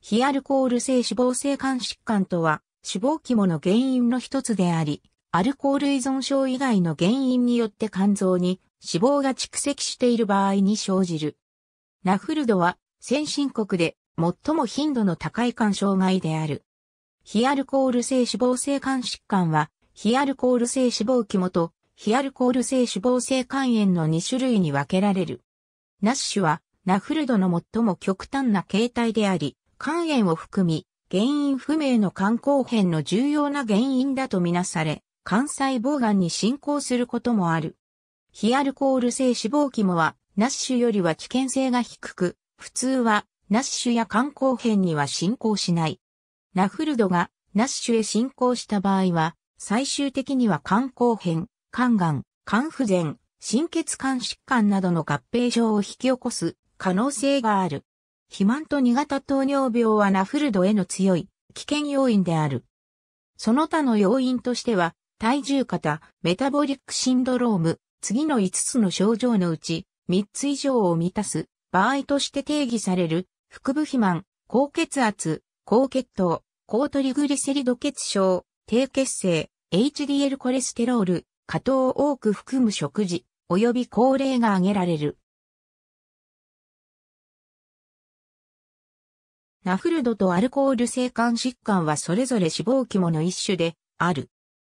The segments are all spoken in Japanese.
非アルコール性脂肪性肝疾患とは、脂肪肝の原因の一つであり、アルコール依存症以外の原因によって肝臓に脂肪が蓄積している場合に生じる。ナフルドは先進国で最も頻度の高い肝障害である。非アルコール性脂肪性肝疾患は、非アルコール性脂肪肝と非アルコール性脂肪性肝炎の2種類に分けられる。ナッシュはナフルドの最も極端な形態であり、肝炎を含み、原因不明の肝硬変の重要な原因だとみなされ、肝細胞癌に進行することもある。非アルコール性脂肪肝は、ナッシュよりは危険性が低く、普通は、ナッシュや肝硬変には進行しない。ラフルドがナッシュへ進行した場合は、最終的には肝硬変、肝癌、肝不全、心血管疾患などの合併症を引き起こす可能性がある。肥満と2型糖尿病はナフルドへの強い危険要因である。その他の要因としては、体重型、メタボリックシンドローム、次の5つの症状のうち、3つ以上を満たす場合として定義される、腹部肥満、高血圧、高血糖、高トリグリセリド血症、低血性、HDL コレステロール、過糖を多く含む食事、及び高齢が挙げられる。ナフルドとアルコール性肝疾患はそれぞれ死亡肝の一種である。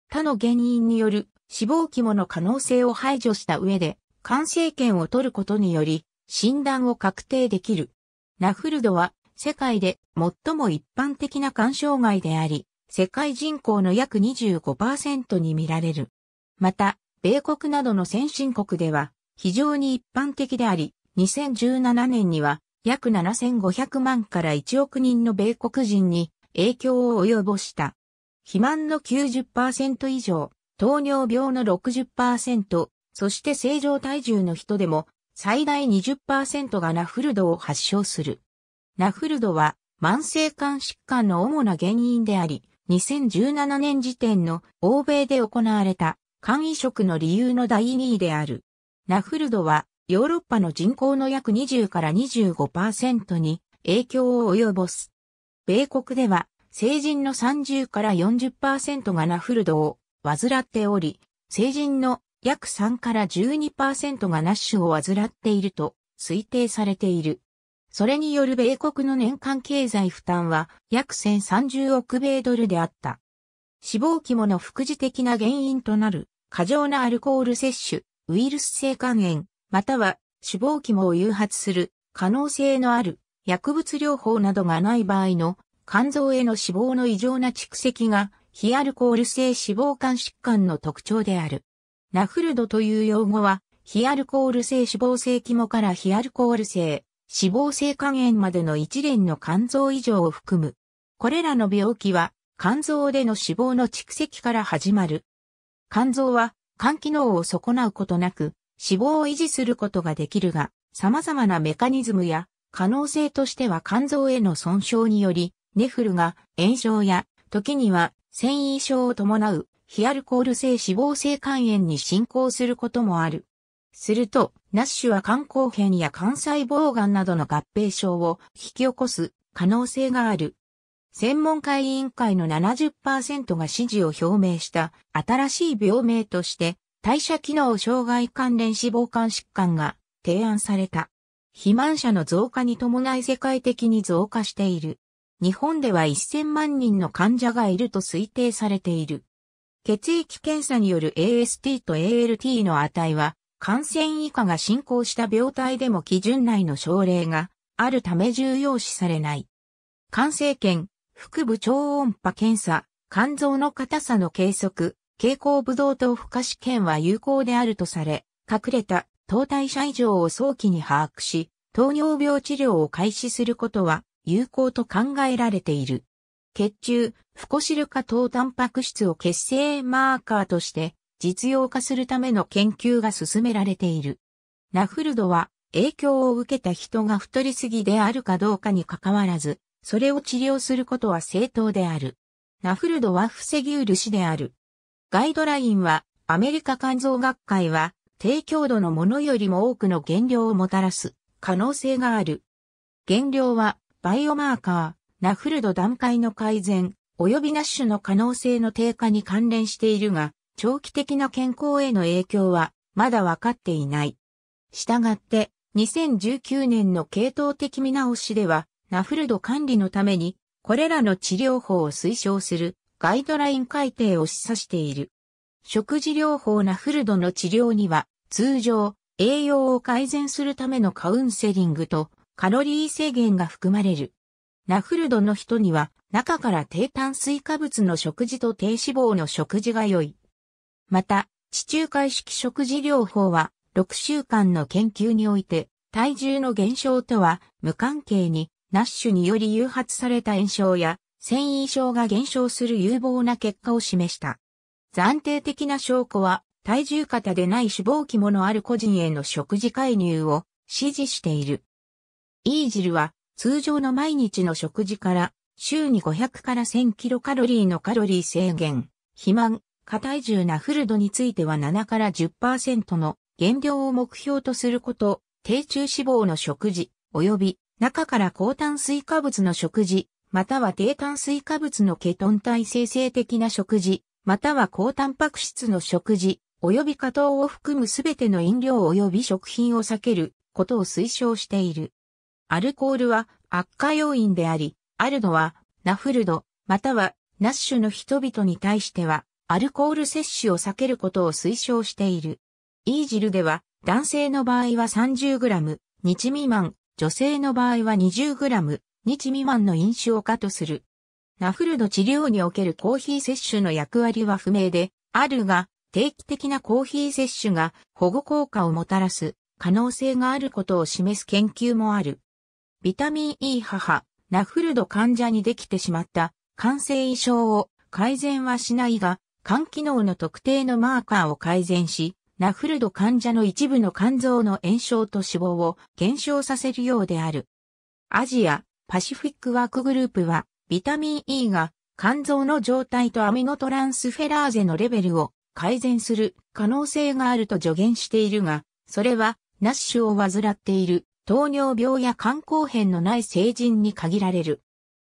他の原因による死亡肝の可能性を排除した上で、肝性検を取ることにより、診断を確定できる。ナフルドは世界で最も一般的な肝障害であり、世界人口の約25%に見られる。また、米国などの先進国では非常に一般的であり、2017年には約7500万から1億人の米国人に影響を及ぼした。肥満の90%以上、糖尿病の60%、そして正常体重の人でも最大20%がナフルドを発症する。ナフルドは慢性肝疾患の主な原因であり、2017年時点の欧米で行われた肝移植の理由の第2位である。ナフルドはヨーロッパの人口の約20から25%に影響を及ぼす。米国では成人の30から40%がナフルドを患っており、成人の約3から12%がナッシュを患っていると推定されている。それによる米国の年間経済負担は約1030億米ドルであった。死亡規模の副次的な原因となる過剰なアルコール摂取、ウイルス性肝炎、または脂肪肝を誘発する可能性のある薬物療法などがない場合の肝臓への脂肪の異常な蓄積が非アルコール性脂肪肝疾患の特徴である。ナフルドという用語は非アルコール性脂肪性肝から非アルコール性脂肪性肝炎までの一連の肝臓異常を含む。これらの病気は肝臓での脂肪の蓄積から始まる。肝臓は肝機能を損なうことなく脂肪を維持することができるが、様々なメカニズムや可能性としては肝臓への損傷により、ネフルが炎症や時には繊維症を伴う非アルコール性脂肪性肝炎に進行することもある。すると、ナッシュは肝硬変や肝細胞癌などの合併症を引き起こす可能性がある。専門家委員会の70%が支持を表明した新しい病名として代謝機能障害関連脂肪肝疾患が提案された。肥満者の増加に伴い世界的に増加している。日本では1000万人の患者がいると推定されている。血液検査による AST と ALT の値は、感染以下が進行した病態でも基準内の症例があるため重要視されない。肝性検、腹部超音波検査、肝臓の硬さの計測、蛍光ブドウ糖不可試験は有効であるとされ、隠れた糖代謝異常を早期に把握し、糖尿病治療を開始することは有効と考えられている。血中、フコシル化糖タンパク質を血清マーカーとして実用化するための研究が進められている。ナフルドは影響を受けた人が太りすぎであるかどうかにかかわらず、それを治療することは正当である。ナフルドは防ぎうるしである。ガイドラインは、アメリカ肝臓学会は、低強度のものよりも多くの減量をもたらす可能性がある。減量は、バイオマーカー、ナフルド段階の改善、及びナッシュの可能性の低下に関連しているが、長期的な健康への影響は、まだわかっていない。したがって、2019年の系統的見直しでは、ナフルド管理のために、これらの治療法を推奨するガイドライン改定を示唆している。食事療法ナフルドの治療には、通常、栄養を改善するためのカウンセリングとカロリー制限が含まれる。ナフルドの人には、中から低炭水化物の食事と低脂肪の食事が良い。また、地中海式食事療法は、6週間の研究において、体重の減少とは無関係に、ナッシュにより誘発された炎症や繊維症が減少する有望な結果を示した。暫定的な証拠は、体重型でない脂肪肝のある個人への食事介入を支持している。イージルは、通常の毎日の食事から、週に500から1000キロカロリーのカロリー制限、肥満、過体重なフルドについては7から10%の減量を目標とすること、低中脂肪の食事、及び中から高炭水化物の食事、または低炭水化物のケトン体生成的な食事、または高タンパク質の食事、及び加糖を含むすべての飲料及び食品を避けることを推奨している。アルコールは悪化要因であり、アルドはナフルド、またはナッシュの人々に対しては、アルコール摂取を避けることを推奨している。イージルでは、男性の場合は 30g、日未満、女性の場合は 20g、日未満の飲酒を可とする。ナフルド治療におけるコーヒー摂取の役割は不明で、あるが、定期的なコーヒー摂取が保護効果をもたらす可能性があることを示す研究もある。ビタミン E 母、ナフルド患者にできてしまった感性異常を改善はしないが、肝機能の特定のマーカーを改善し、ナフルド患者の一部の肝臓の炎症と死亡を減少させるようである。アジア、パシフィックワークグループは、ビタミン E が肝臓の状態とアミノトランスフェラーゼのレベルを改善する可能性があると助言しているが、それは、ナッシュを患っている糖尿病や肝硬変のない成人に限られる。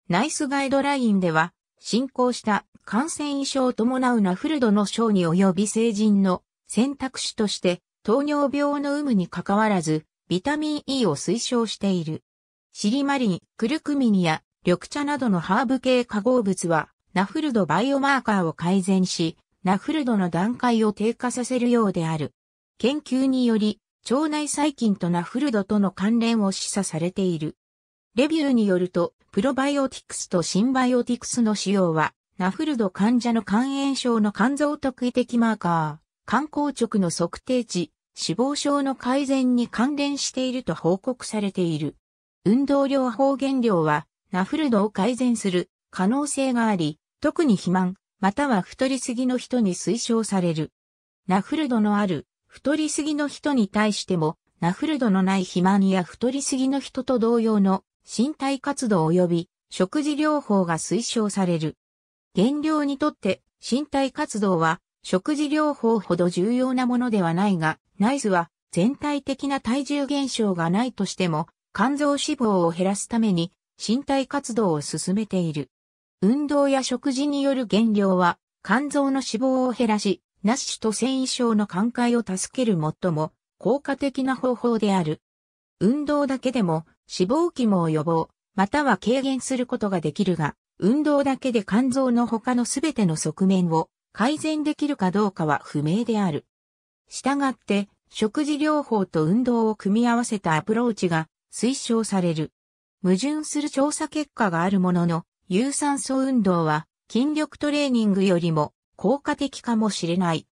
ナイスガイドラインでは、進行した感染異症を伴うナフルドの症に及び成人の選択肢として糖尿病の有無に関わらずビタミン E を推奨している。シリマリン、クルクミニや緑茶などのハーブ系化合物は、ナフルドバイオマーカーを改善し、ナフルドの段階を低下させるようである。研究により、腸内細菌とナフルドとの関連を示唆されている。レビューによると、プロバイオティクスとシンバイオティクスの使用は、ナフルド患者の肝炎症の肝臓特異的マーカー、肝硬直の測定値、死亡症の改善に関連していると報告されている。運動量法減量は、ナフルドを改善する可能性があり、特に肥満、または太りすぎの人に推奨される。ナフルドのある太りすぎの人に対しても、ナフルドのない肥満や太りすぎの人と同様の身体活動及び食事療法が推奨される。減量にとって身体活動は食事療法ほど重要なものではないが、ナイスは全体的な体重減少がないとしても肝臓脂肪を減らすために身体活動を進めている。運動や食事による減量は肝臓の脂肪を減らし、ナッシュと繊維症の寛解を助ける最も効果的な方法である。運動だけでも脂肪肝を予防、または軽減することができるが、運動だけで肝臓の他のすべての側面を改善できるかどうかは不明である。したがって、食事療法と運動を組み合わせたアプローチが推奨される。矛盾する調査結果があるものの、有酸素運動は筋力トレーニングよりも効果的かもしれない。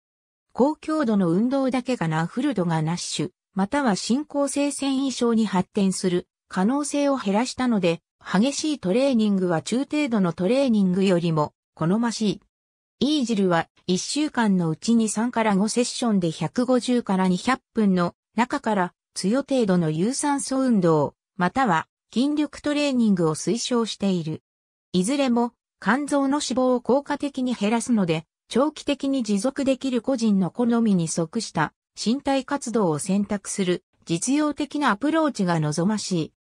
高強度の運動だけがナフルドがナッシュ、または進行性繊維症に発展する可能性を減らしたので、激しいトレーニングは中程度のトレーニングよりも好ましい。イージルは1週間のうちに3から5セッションで150から200分の中から強程度の有酸素運動、または筋力トレーニングを推奨している。いずれも肝臓の脂肪を効果的に減らすので、長期的に持続できる個人の好みに即した身体活動を選択する実用的なアプローチが望ましい。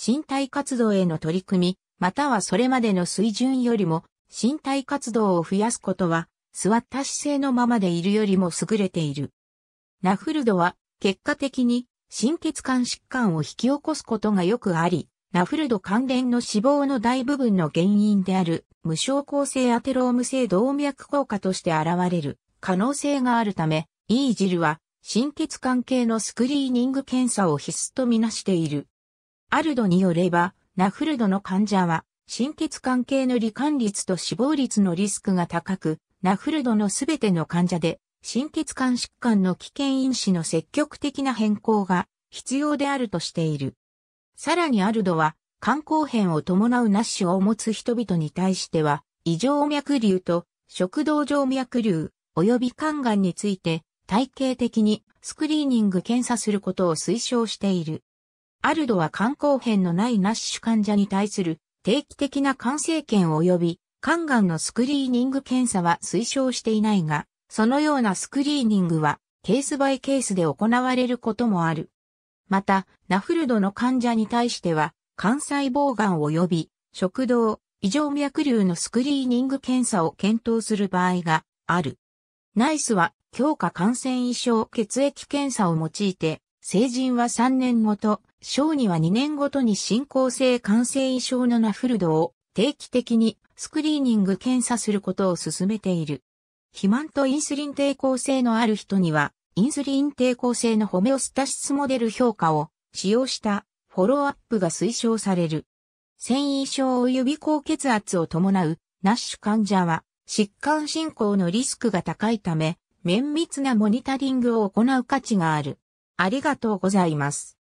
身体活動への取り組み、またはそれまでの水準よりも身体活動を増やすことは、座った姿勢のままでいるよりも優れている。ナフルドは結果的に心血管疾患を引き起こすことがよくあり、ナフルド関連の死亡の大部分の原因である無症候性アテローム性動脈硬化として現れる可能性があるため、イージルは心血管系のスクリーニング検査を必須とみなしている。アルドによれば、ナフルドの患者は心血管系の罹患率と死亡率のリスクが高く、ナフルドのすべての患者で心血管疾患の危険因子の積極的な変更が必要であるとしている。さらにアルドは、肝硬変を伴うナッシュを持つ人々に対しては、異常脈瘤と食道上脈瘤及び肝がんについて体系的にスクリーニング検査することを推奨している。アルドは肝硬変のないナッシュ患者に対する定期的な肝性検及び肝がんのスクリーニング検査は推奨していないが、そのようなスクリーニングはケースバイケースで行われることもある。また、ナフルドの患者に対しては、肝細胞癌及び食道、異常脈瘤のスクリーニング検査を検討する場合がある。ナイスは強化感染異症血液検査を用いて、成人は3年ごと、小児は2年ごとに進行性感染異症のナフルドを定期的にスクリーニング検査することを進めている。肥満とインスリン抵抗性のある人には、インスリン抵抗性のホメオスタシスモデル評価を使用したフォローアップが推奨される。繊維症及び高血圧を伴うナッシュ患者は疾患進行のリスクが高いため、綿密なモニタリングを行う価値がある。ありがとうございます。